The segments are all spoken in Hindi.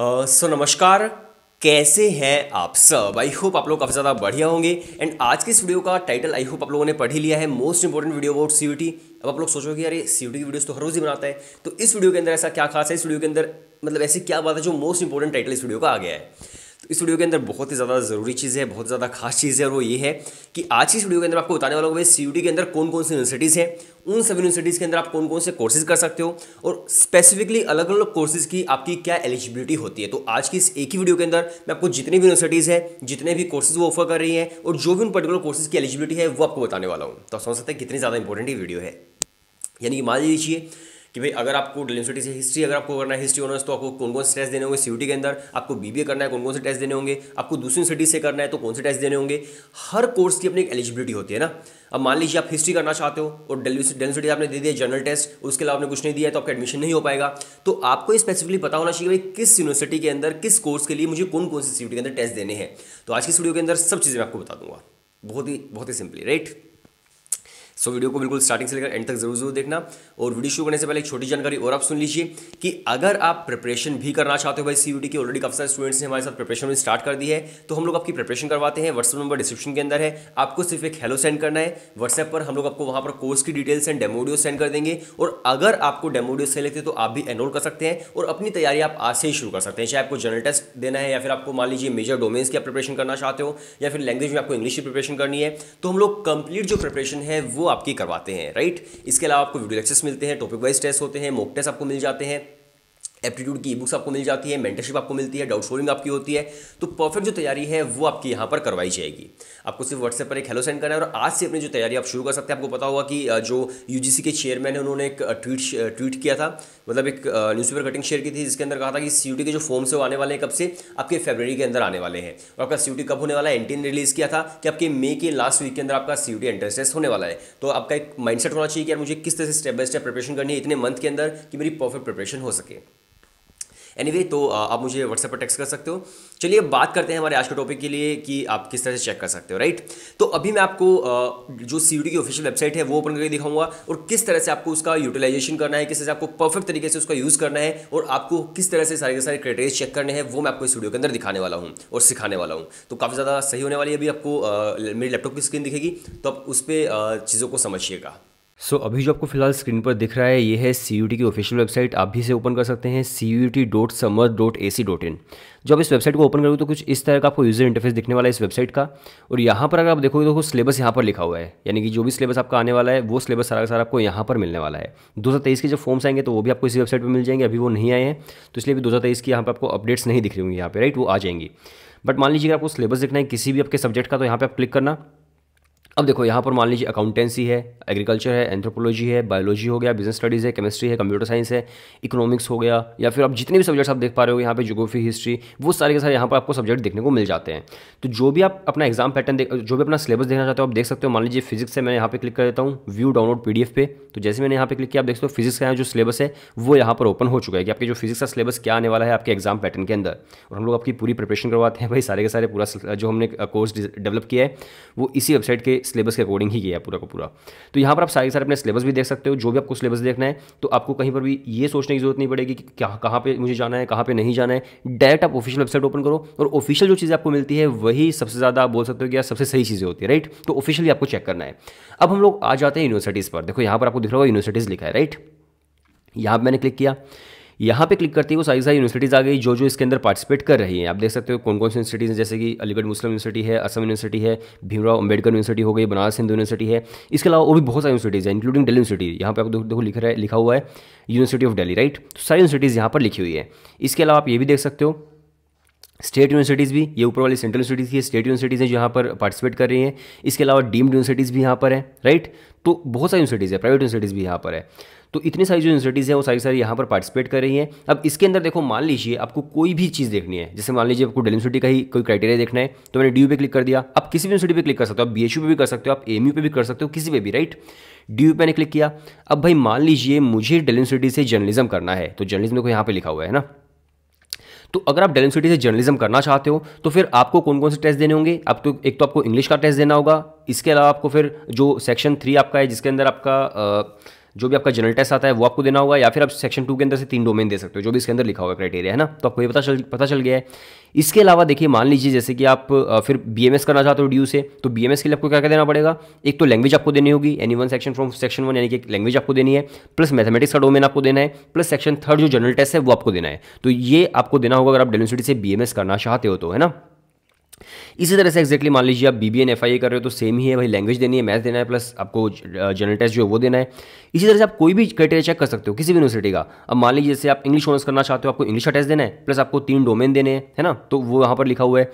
सो नमस्कार कैसे हैं आप सब आई होप आप लोग काफ़ी ज़्यादा बढ़िया होंगे एंड आज के इस वीडियो का टाइटल आई होप आप लोगों ने पढ़ ही लिया है most important video about C अब आप लोग सोचोगे ये सी की वीडियोस तो हर रोज़ ही बनाता है तो इस वीडियो के अंदर ऐसा क्या खास है इस वीडियो के अंदर मतलब ऐसी क्या बात है जो मोस्ट इंपॉर्टेंट टाइटल इस वीडियो का आ गया है तो इस वीडियो के अंदर बहुत ही ज़्यादा ज़रूरी चीज़ है बहुत ज़्यादा खास चीज़ है और वो ये है कि आज की इस वीडियो के अंदर आपको बताने वाला हूँ सी के अंदर कौन कौन सी यूनिवर्सिटीज़ हैं उन सभी यूनिवर्सिटीज़ के अंदर आप कौन कौन से कोर्सेज कर सकते हो और स्पेसिफिकली अलग अलग कोर्सेज की आपकी क्या एलिजिबिलिटी होती है तो आज की इस एक ही वीडियो के अंदर मैं आपको जितनी भी यूनिवर्सिटीज़ है जितने भी कोर्सेज वो ऑफर कर रही हैं और जो भी उन पर्टिकुलर कोर्सेज की एलिजिबिलिटी है वो आपको बताने वाला हूँ तो समझ सकते हैं कितनी ज़्यादा इंपॉर्टेंट ये वीडियो है यानी कि मान लीजिए कि भाई अगर आपको डेंसिटी से हिस्ट्री अगर आपको करना है हिस्ट्री ऑनर्स तो आपको कौन कौन से टेस्ट देने होंगे सी के अंदर आपको बी करना है कौन कौन से टेस्ट देने होंगे आपको दूसरी सिटी से करना है तो कौन से टेस्ट देने होंगे हर कोर्स की अपनी एक एलिजिबिलिटी होती है ना अब मान लीजिए आप हिस्ट्री करना चाहते हो और डेंसिटी आपने दे दिया जनरल टेस्ट उसके अलावा आपने कुछ नहीं दिया तो आपका एडमिशन नहीं हो पाएगा तो आपको स्पेसिफिकली पता होना चाहिए भाई किस यूनिवर्सिटी के अंदर किस कोर्स के लिए मुझे कौन कौन सी सी के अंदर टेस्ट देने हैं तो आज की स्टूडियो के अंदर सब चीज़ें मैं आपको बता दूंगा बहुत ही बहुत ही सिंपली राइट सो वीडियो को बिल्कुल स्टार्टिंग से लेकर एंड तक जरूर जरूर देखना और वीडियो शुरू करने से पहले एक छोटी जानकारी और आप सुन लीजिए कि अगर आप प्रिपरेशन भी करना चाहते हो भाई सी की ऑलरेडी काफी सारे स्टूडेंट्स ने हमारे साथ प्रिपरेशन भी स्टार्ट कर दी है तो हम लोग आपकी प्रिपरेशन करवाते हैं व्हाट्सअप नंबर डिस्क्रिप्शन के अंदर है आपको सिर्फ एक हेलो सेंड करना है व्हाट्सएप पर हम लोग आपको वहाँ पर कोर्स की डिटेल्स एंड डेमोडियो सेंड कर देंगे और अगर आपको डेमोडियो से लेते तो आप भी एनरोल कर सकते हैं और अपनी तैयारी आप आज से ही शुरू कर सकते हैं चाहे आपको जनरल टेस्ट देना है या फिर आपको मान लीजिए मेजर डोमेन्स की प्रिपरेशन करना चाहते हो या फिर लैंग्वेज में आपको इंग्लिश की प्रिपरेशन करनी है तो हम लोग कंप्लीट जो प्रिपरेशन है वो वो आपकी करवाते हैं राइट इसके अलावा आपको वीडियो लेक्चर्स मिलते हैं टॉपिक वाइज टेस्ट होते हैं मोक टेस्ट आपको मिल जाते हैं एप्टीट्यूड की ई बुक्स आपको मिल जाती है मेंटरशिप आपको मिलती है डाउट सोलिंग आपकी होती है तो परफेक्ट जो तैयारी है वो आपकी यहाँ पर करवाई जाएगी आपको सिर्फ व्हाट्सएप पर एक हेलो सेंड करना है और आज से अपनी जो तैयारी आप शुरू कर सकते हैं आपको पता होगा कि जो यू के चेयरमैन है उन्होंने एक ट्वीट ट्वीट किया था मतलब एक न्यूज़पेपर कटिंग शेयर की थी जिसके अंदर कहा था कि सी के जो फॉर्म्स है वो आने वाले हैं कब से आपके फेबररी के अंदर आने वाले हैं और आपका सी कब होने वाला है एंटीन रिलीज़ किया था कि आपके मे के लास्ट वीक के अंदर आपका सी यू टी होने वाला है तो आपका एक माइंडसेट होना चाहिए कि यार मुझे किस तरह से स्टेप बाय स्टेप प्रिपरेशन करनी है इतने मंथ के अंदर कि मेरी परफेक्ट प्रिपरेशन हो सके एनीवे anyway, तो आप मुझे व्हाट्सएप पर टेक्स्ट कर सकते हो चलिए अब बात करते हैं हमारे आज के टॉपिक के लिए कि आप किस तरह से चेक कर सकते हो राइट तो अभी मैं आपको जो सी की ऑफिशियल वेबसाइट है वो ओपन करके दिखाऊंगा और किस तरह से आपको उसका यूटिलाइजेशन करना है किस तरह से आपको परफेक्ट तरीके से उसका यूज़ करना है और आपको किस तरह से सारे के सारे क्राइटेरिया चेक करने हैं वो मैं आपको इस वीडियो के अंदर दिखाने वाला हूँ और सिखाने वाला हूँ तो काफ़ी ज़्यादा सही होने वाली है अभी आपको मेरे लैपटॉप की स्क्रीन दिखेगी तो आप उस पर चीज़ों को समझिएगा सो so, अभी जो आपको फिलहाल स्क्रीन पर दिख रहा है ये है सी यू टी की ऑफिशियल वेबसाइट आप भी इसे ओपन कर सकते हैं C U T dot Samarth dot A C dot in जो आप इस वेबसाइट को ओपन करोगे तो कुछ इस तरह का आपको यूजर इंटरफेस दिखने वाला है इस वेबसाइट का और यहाँ पर अगर आप देखोगे तो सिलेबस यहाँ पर लिखा हुआ है यानी कि जो भी सिलेबस आपका आने वाला है वो सिलेबस सारा का सारा आपको यहाँ पर मिलने वाला है दो के जब फॉर्म्स आएंगे तो वो भी आपको इसी वेबसाइट पर मिल जाएंगे अभी वो नहीं आए हैं तो इसलिए भी दो की यहाँ पर आपको अपडेट्स नहीं दिख रही होंगी यहाँ पर राइट वो आ जाएंगी बट मान लीजिए आपको सिलेबस देखना है किसी भी आपके सब्जेक्ट का तो यहाँ पर आप क्लिक करना अब देखो यहाँ पर मान लीजिए अकाउंटेंसी है एग्रीकल्चर है एंथ्रोपोलॉजी है बायोलॉजी हो गया बिजनेस स्टडीज़ है केमिस्ट्री है कंप्यूटर साइंस है इकोनॉमिक्स हो गया या फिर आप जितने भी सब्जेक्ट्स आप देख पा रहे हो यहाँ पे जोग्राफी हिस्ट्री वो सारे के सारे यहाँ पर आपको सब्जेक्ट देखने को मिल जाते हैं तो जो भी आप अपना एग्जाम पैटर्न जो भी अपना सिलेबस देखना चाहते हो आप देख सकते हो मान लीजिए फिजिक्स से मैंने यहाँ पर क्लिक कर देता हूँ व्यू डाउनलोड पी पे तो जैसे मैंने यहाँ पर क्लिक किया आप देख सकते हो फिजिक्स का जो सिलेबस है वो यहाँ पर ओपन हो चुका है कि आपके जो फिजिक्स का सिलेबस क्या आने वाला है आपके एग्जाम पैटर्न के अंदर और हम लोग आपकी पूरी प्रिपरेशन करवाते हैं भाई सारे के सारे पूरा जो हमने कोर्स डेवलप किया है वो इसी वेबसाइट के सिलेबस के अकॉर्डिंग ही किया है पूरा का पूरा तो यहाँ पर आप सारे सारे अपने सिलेबस भी देख सकते हो जो भी आपको सिलेबस देखना है तो आपको कहीं पर भी ये सोचने की जरूरत नहीं पड़ेगी कि क्या कहाँ पर मुझे जाना है कहाँ पर नहीं जाना है डायरेक्ट आप ऑफिशियल वेबसाइट ओपन करो और ऑफिशियल जो चीज़ें आपको मिलती है वही सबसे ज़्यादा आप बोल सकते हो कि यार सबसे सही चीज़ें होती है राइट तो ऑफिशियली आपको चेक करना है अब हम लोग आ जाते हैं यूनिवर्सिटीज़ पर देखो यहाँ पर आपको दिख रहा होगा यूनिवर्सिटीज़ लिखा है राइट यहाँ पर मैंने क्लिक किया यहाँ पे क्लिक करते ही वो सारी सारी यूनिवर्सिटीज़ आ गई जो जो इसके अंदर पार्टिसिपेट कर रही हैं आप देख सकते हो कौन कौन सी यूनिवर्सिटीज़ हैं जैसे कि अलीगढ़ मुस्लिम यूनिवर्सिटी है असम यूनिवर्सिटी है भीमराव अंबेडकर यूनिवर्सिटी हो गई बनारस हिंदू यूनिवर्सिटी है इसके अलावा और भी बहुत सारी यूनिवर्सिटीज़ हैं इंक्लूडिंग दिल्ली यूनिवर्सिटी यहाँ पर आप देखो लिख रहा है लिखा हुआ है यूनिवर्सिटी ऑफ डेली राइट तो सारी यूनिवर्सिटीज़ यहाँ पर लिखी हुई है इसके अलावा आप ये भी देख सकते हो स्टेट यूनिवर्सिटीज़ भी ये ऊपर वाली सेंट्रल यूनिवर्सिटीज़ की स्टेट यूनिवर्सिटीज़ हैं जो यहाँ पर पार्टिसिपेट कर रही हैं इसके अलावा डीम्ड यूनिवर्सिटीज़ भी यहाँ पर है राइट तो बहुत सारी यूनिवर्सिटीज़ है प्राइवेट यूनिवर्सिटीज़ भी यहाँ पर है तो इतनी सारी जो यूनिवर्सिटीज़ हैं वो सारी सारी यहाँ पर पार्टिसिपेट कर रही हैं अब इसके अंदर देखो मान लीजिए आपको कोई भी चीज़ देखनी है जैसे मान लीजिए आपको डेली यूनिवर्सिटी का ही कोई क्राइटेरिया देखना है तो मैंने डी पे क्लिक कर दिया आप किसी भी यूनिवर्सिटी पे क्लिक कर सकते हो आप बी पे भी कर सकते हो आप एम पे भी कर सकते हो किसी पे भी राइट डी पे मैंने क्लिक किया अब भाई मान लीजिए मुझे डेली यूनिवर्सिटी से जर्नलिज्म करना है तो जर्नलिज्म देखो यहाँ पर लिखा हुआ है ना तो अगर आप डेली यूनिवर्सिटी से जर्नलिज्म करना चाहते हो तो फिर आपको कौन कौन से टेस्ट देने होंगे आप तो एक तो आपको इंग्लिश का टेस्ट देना होगा इसके अलावा आपको फिर जो सेक्शन थ्री आपका है जिसके अंदर आपका जो भी आपका जनरल टेस्ट आता है वो आपको देना होगा या फिर आप सेक्शन टू के अंदर से तीन डोमेन दे सकते हो जो भी इसके अंदर लिखा हुआ क्राइटेरिया है ना तो आपको ये पता चल पता चल गया है इसके अलावा देखिए मान लीजिए जैसे कि आप फिर बी करना चाहते हो ड्यू से तो बी के लिए आपको क्या क्या देना पड़ेगा एक तो लैंग्वेज आपको देनी होगी any one section from section one यानी कि लैंग्वेज आपको देनी है प्लस मैथमेटिक्स का डोमेन आपको देना है प्लस सेक्शन थर्ड जो जनरल टेस्ट है वो आपको देना है तो ये आपको देना होगा अगर आप डेलिवर्सिटी से बी करना चाहते हो तो है ना इसी तरह से एक्जैक्टली मान लीजिए आप B B N F I A कर रहे हो तो सेम ही है भाई लैंग्वेज देनी है मैथ देना है प्लस आपको जनरल uh, टेस्ट जो है वो देना है इसी तरह से आप कोई भी क्राइटेरिया चेक कर सकते हो किसी भी यूनिवर्सिटी का अब मान लीजिए जैसे आप इंग्लिश ऑनर्स करना चाहते हो आपको इंग्लिश का टेस्ट देना है प्लस आपको तीन डोमेन देने हैं है ना तो वो वहाँ पर लिखा हुआ है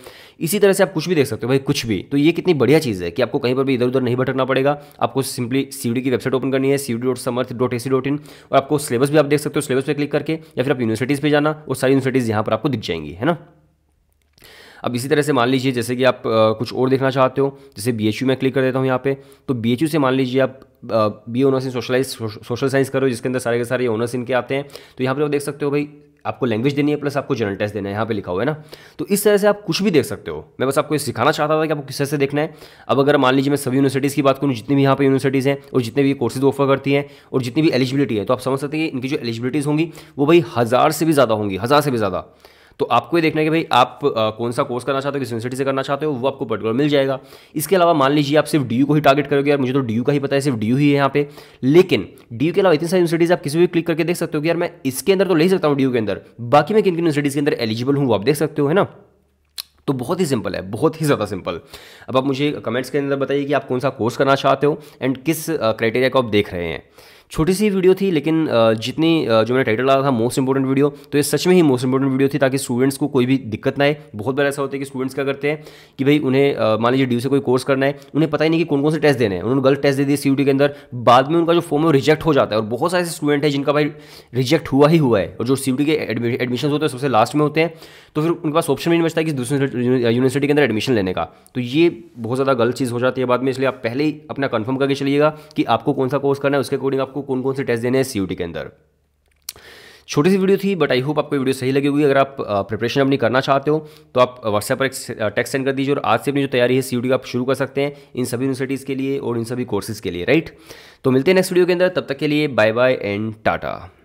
इसी तरह से आप कुछ भी देख सकते हो भाई कुछ भी तो ये कितनी बढ़िया चीज़ है कि आपको कहीं पर भी इधर उधर नहीं भटकना पड़ेगा आपको सिंपली सी की वेबसाइट ओपन करनी है C dot Samarth dot A C dot in और आपको सिलेबस भी आप देख सकते हो सिलेबस पर क्लिक करके या फिर आप यूनिवर्सिटीज़ पर जाना और सारी यूनिवर्सिटीज़ यहाँ पर आपको दिख जाएंगी है ना अब इसी तरह से मान लीजिए जैसे कि आप आ, कुछ और देखना चाहते हो जैसे बी में क्लिक कर देता हूँ यहाँ पे तो बी से मान लीजिए आप B honours in socialise social science करो जिसके अंदर सारे के सारे ऑनर्स इनके आते हैं तो यहाँ पर आप देख सकते हो भाई आपको लैंग्वेज देनी है प्लस आपको जनरल टेस्ट देना है यहाँ पे लिखा हुआ है ना तो इस तरह से आप कुछ भी देख सकते हो मैं बस आपको ये सिखाना चाहता था कि आपको किस तरह से देखना है अब अगर मान लीजिए मैं सभी यूनिवर्सिटीज़ की बात करूँ जितनी भी यहाँ पे यूनिवर्सिटीज़ हैं और जितने भी कोर्सेज ऑफर करती हैं और जितनी भी एलिजिबिलिटी है तो आप समझ सकते हैं इनकी जो एलिजिबिलिटीज़ होंगी वो भाई हज़ार से भी ज़्यादा होंगी हज़ार से भी ज़्यादा तो आपको ये देखना है कि भाई आप आ, कौन सा कोर्स करना चाहते हो किस यूनिवर्सिटी से करना चाहते हो वो आपको पर्टिकुलर मिल जाएगा इसके अलावा मान लीजिए आप सिर्फ डी को ही टारगेट करोगे यार मुझे तो डी का ही पता है सिर्फ डी ही है यहाँ पे लेकिन डी के अलावा इतनी सारी यूनिवर्सिटीज़ आप किसी भी क्लिक करके देख सकते हो कि यार मैं इसके अंदर तो ले सकता हूँ डी के अंदर बाकी मैं किन किन यूनिवर्सिटीज़ के अंदर एलिजिबल हूँ वो आप देख सकते हो है ना तो बहुत ही सिंपल है बहुत ही ज़्यादा सिंपल अब आप मुझे कमेंट्स के अंदर बताइए कि आप कौन सा कोर्स करना चाहते हो एंड किस क्राइटेरिया को आप देख रहे हैं छोटी सी वीडियो थी लेकिन जितनी जो मैंने टाइटल डाला था मोस्ट इंपॉर्टेंट वीडियो तो ये सच में ही मोस्ट इंपॉर्टेंट वीडियो थी ताकि स्टूडेंट्स को कोई भी दिक्कत ना आए बहुत बार ऐसा होता है कि स्टूडेंट्स क्या करते हैं कि भाई उन्हें मान लीजिए ड्यू से कोई कोर्स करना है उन्हें पता ही नहीं कि कौन कौन से टेस्ट देने हैं उन्होंने गलत टेस्ट दे दिए सी के अंदर बाद में उनका जो फॉर्म है रिजेक्ट हो जाता है और बहुत सारे स्टूडेंट है जिनका भाई रिजेक्ट हुआ ही हुआ है और जो सी के एडमिशन होते हैं सबसे लास्ट में होते हैं तो फिर उनके पास ऑप्शन भी नहीं बचता कि दूसरे यूनिवर्सिटी के अंदर एडमिशन लेने का तो ये बहुत ज़्यादा गलत चीज़ हो जाती है बाद में इसलिए आप पहले ही अपना कन्फर्म करके चलिएगा कि आपको कौन सा कोर्स करना है उसके अकॉर्डिंग आपको आपको कौन कौन से टेस्ट देने हैं सी के अंदर छोटी सी वीडियो थी बट आई होप आपको वीडियो सही लगी होगी अगर आप प्रिपरेशन अपनी करना चाहते हो तो आप व्हाट्सएप पर एक टेक्स्ट सेंड कर दीजिए और आज से अपनी जो तैयारी है सी का आप शुरू कर सकते हैं इन सभी यूनिवर्सिटीज़ के लिए और इन सभी कोर्सेज़ के लिए राइट तो मिलते हैं नेक्स्ट वीडियो के अंदर तब तक के लिए बाय बाय एंड टाटा